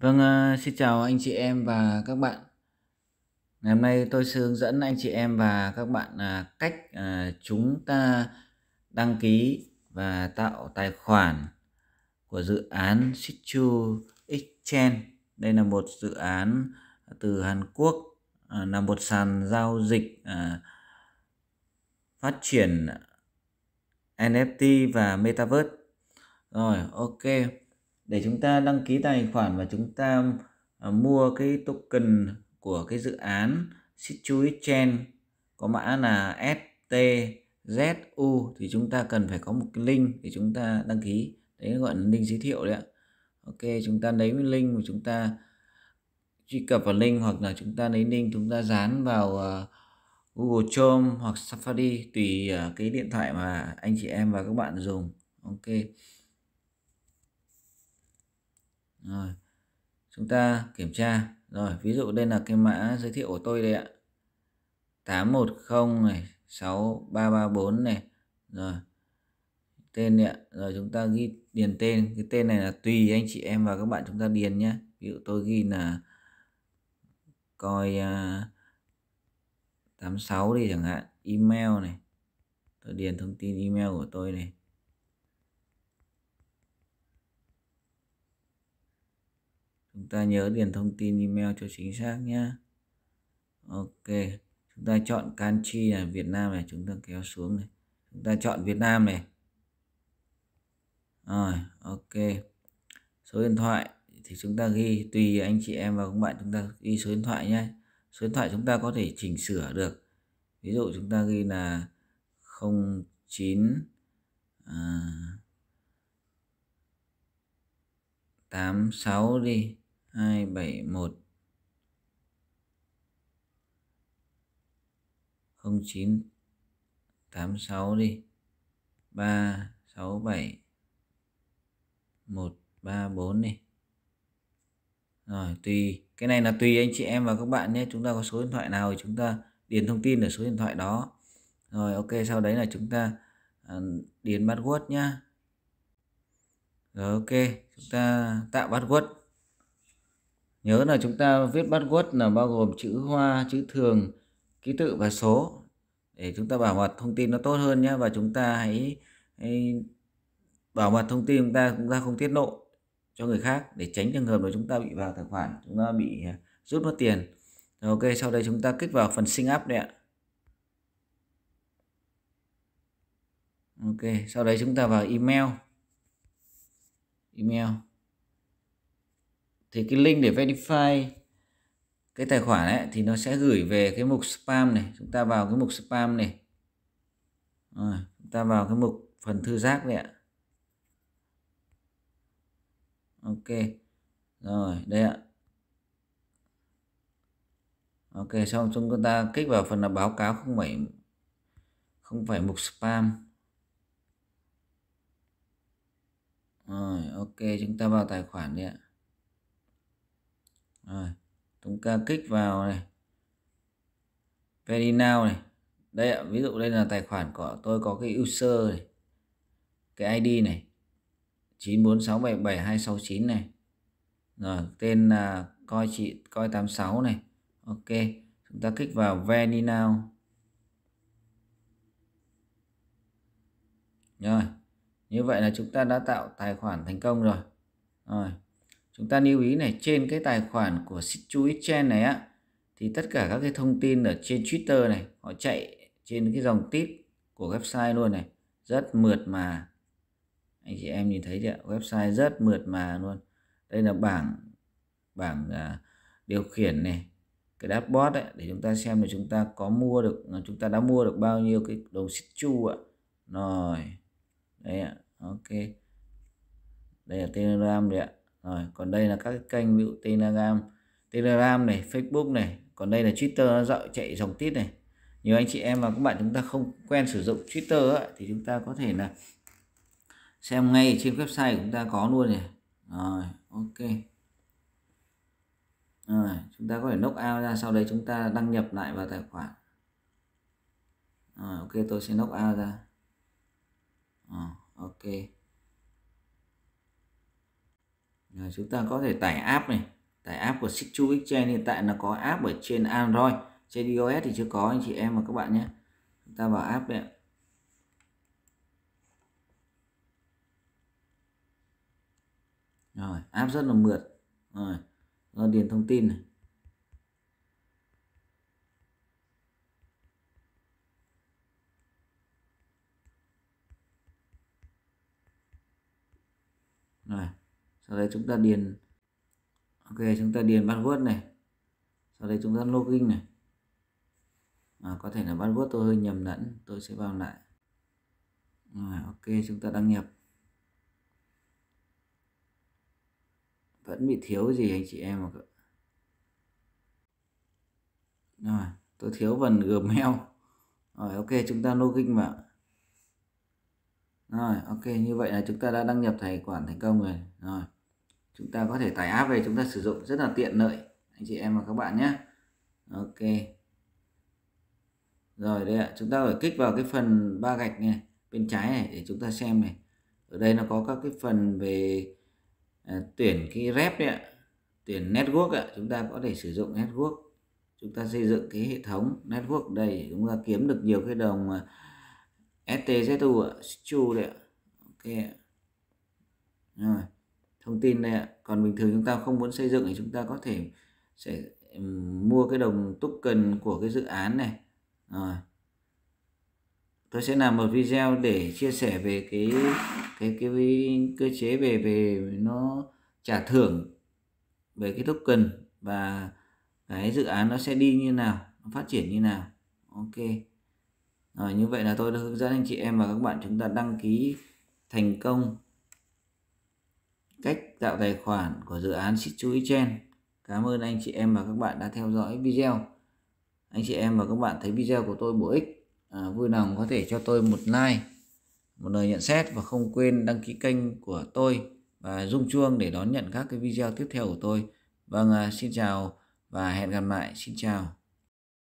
Vâng, ờ, xin chào anh chị em và các bạn. Ngày hôm nay tôi sẽ hướng dẫn anh chị em và các bạn ờ, cách ờ, chúng ta đăng ký và tạo tài khoản của dự án Sichu Exchange. Đây là một dự án từ Hàn Quốc, là một sàn giao dịch phát triển NFT và Metaverse. Rồi, ok để chúng ta đăng ký tài khoản và chúng ta à, mua cái token của cái dự án Situate Chain có mã là STZU thì chúng ta cần phải có một cái link để chúng ta đăng ký đấy gọi là link giới thiệu đấy ạ ok chúng ta lấy link của chúng ta truy cập vào link hoặc là chúng ta lấy link chúng ta dán vào à, Google Chrome hoặc Safari tùy à, cái điện thoại mà anh chị em và các bạn dùng ok rồi chúng ta kiểm tra rồi ví dụ đây là cái mã giới thiệu của tôi đây ạ 810 này 6334 này rồi tên này ạ rồi chúng ta ghi điền tên cái tên này là tùy anh chị em và các bạn chúng ta điền nhé ví dụ tôi ghi là coi à, uh, 86 đi chẳng hạn email này tôi điền thông tin email của tôi này chúng ta nhớ điền thông tin email cho chính xác nhé ok chúng ta chọn country là Việt Nam này chúng ta kéo xuống này chúng ta chọn Việt Nam này rồi ok số điện thoại thì chúng ta ghi tùy anh chị em và các bạn chúng ta ghi số điện thoại nhé số điện thoại chúng ta có thể chỉnh sửa được ví dụ chúng ta ghi là 09 à, 86 đi hai bảy một không chín tám sáu đi ba sáu bảy một ba bốn đi rồi tùy cái này là tùy anh chị em và các bạn nhé chúng ta có số điện thoại nào thì chúng ta điền thông tin ở số điện thoại đó rồi ok sau đấy là chúng ta à, điền password nhá rồi ok chúng ta tạo password Nhớ là chúng ta viết bắt guất là bao gồm chữ hoa, chữ thường, ký tự và số để chúng ta bảo mật thông tin nó tốt hơn nhé và chúng ta hãy, hãy bảo mật thông tin chúng ta chúng ta không tiết lộ cho người khác để tránh trường hợp là chúng ta bị vào tài khoản chúng ta bị à, rút mất tiền ok sau đây chúng ta kích vào phần sinh up đấy ạ ok sau đấy chúng ta vào email email thì cái link để verify cái tài khoản ấy thì nó sẽ gửi về cái mục spam này chúng ta vào cái mục spam này rồi chúng ta vào cái mục phần thư giác này ạ ok rồi đây ạ ok xong chúng ta kích vào phần là báo cáo không phải không phải mục spam rồi ok chúng ta vào tài khoản đi ạ rồi chúng ta kích vào này very now này đây ạ ví dụ đây là tài khoản của tôi có cái user này cái id này 946777269 này rồi tên là coi chị coi 86 này ok chúng ta kích vào very now rồi như vậy là chúng ta đã tạo tài khoản thành công rồi rồi chúng ta lưu ý này trên cái tài khoản của Situ này á thì tất cả các cái thông tin ở trên Twitter này họ chạy trên cái dòng tip của website luôn này rất mượt mà anh chị em nhìn thấy chưa website rất mượt mà luôn đây là bảng bảng à, điều khiển này cái dashboard đấy để chúng ta xem là chúng ta có mua được à, chúng ta đã mua được bao nhiêu cái đồng xích chu ạ rồi đây ạ ok đây là telegram đấy ạ rồi còn đây là các kênh ví dụ telegram telegram này facebook này còn đây là twitter nó dạo chạy dòng tít này nhiều anh chị em và các bạn chúng ta không quen sử dụng twitter ấy, thì chúng ta có thể là xem ngay trên website của chúng ta có luôn này rồi ok rồi chúng ta có thể knock out ra sau đấy chúng ta đăng nhập lại vào tài khoản rồi ok tôi sẽ knock out ra rồi, ok rồi ờ, chúng ta có thể tải app này tải app của Sichu Exchange hiện tại nó có app ở trên Android trên iOS thì chưa có anh chị em và các bạn nhé chúng ta vào app đấy rồi app rất là mượt rồi rồi điền thông tin này sau đây chúng ta điền ok chúng ta điền password này sau đây chúng ta login này à, có thể là password tôi hơi nhầm lẫn tôi sẽ vào lại rồi ok chúng ta đăng nhập vẫn bị thiếu gì anh chị em ạ, rồi tôi thiếu phần gmail rồi ok chúng ta login vào rồi ok như vậy là chúng ta đã đăng nhập tài khoản thành công rồi rồi chúng ta có thể tải app về chúng ta sử dụng rất là tiện lợi anh chị em và các bạn nhé ok rồi đây ạ chúng ta phải kích vào cái phần ba gạch này bên trái này để chúng ta xem này ở đây nó có các cái phần về à, tuyển cái rep đấy ạ tuyển network ạ chúng ta có thể sử dụng network chúng ta xây dựng cái hệ thống network đây chúng ta kiếm được nhiều cái đồng à, STZU ạ chu đấy ạ ok rồi thông tin này ạ còn bình thường chúng ta không muốn xây dựng thì chúng ta có thể sẽ ừ, mua cái đồng token của cái dự án này rồi tôi sẽ làm một video để chia sẻ về cái cái cái, cái cơ chế về về nó trả thưởng về cái token và cái dự án nó sẽ đi như nào nó phát triển như nào ok rồi như vậy là tôi đã hướng dẫn anh chị em và các bạn chúng ta đăng ký thành công cách tạo tài khoản của dự án Sichuichen. Cảm ơn anh chị em và các bạn đã theo dõi video. Anh chị em và các bạn thấy video của tôi bổ ích, à, vui lòng có thể cho tôi một like, một lời nhận xét và không quên đăng ký kênh của tôi và rung chuông để đón nhận các cái video tiếp theo của tôi. Vâng, à, xin chào và hẹn gặp lại. Xin chào.